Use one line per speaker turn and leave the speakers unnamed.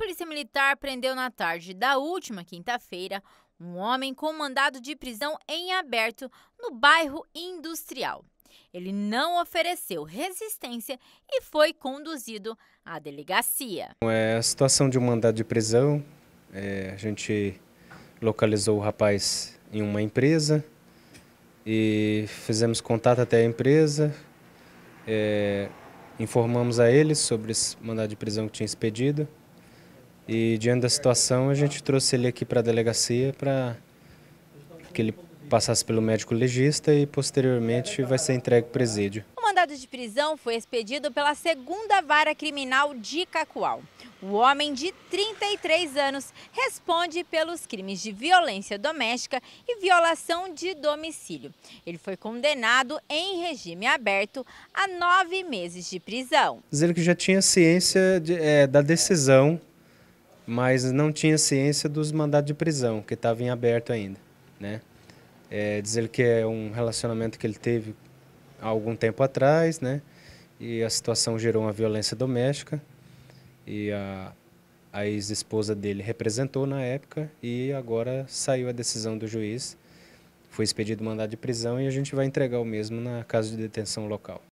Polícia Militar prendeu na tarde da última quinta-feira um homem com mandado de prisão em aberto no bairro Industrial. Ele não ofereceu resistência e foi conduzido à delegacia.
Então, é a situação de um mandado de prisão. É, a gente localizou o rapaz em uma empresa e fizemos contato até a empresa. É, informamos a ele sobre esse mandado de prisão que tinha expedido. E diante da situação, a gente trouxe ele aqui para a delegacia para que ele passasse pelo médico legista e posteriormente vai ser entregue ao presídio.
O mandado de prisão foi expedido pela segunda vara criminal de Cacoal. O homem de 33 anos responde pelos crimes de violência doméstica e violação de domicílio. Ele foi condenado em regime aberto a nove meses de prisão.
Dizer que já tinha ciência de, é, da decisão mas não tinha ciência dos mandados de prisão, que estavam em aberto ainda. Né? É, diz ele que é um relacionamento que ele teve há algum tempo atrás, né? e a situação gerou uma violência doméstica, e a, a ex-esposa dele representou na época, e agora saiu a decisão do juiz, foi expedido mandado de prisão e a gente vai entregar o mesmo na casa de detenção local.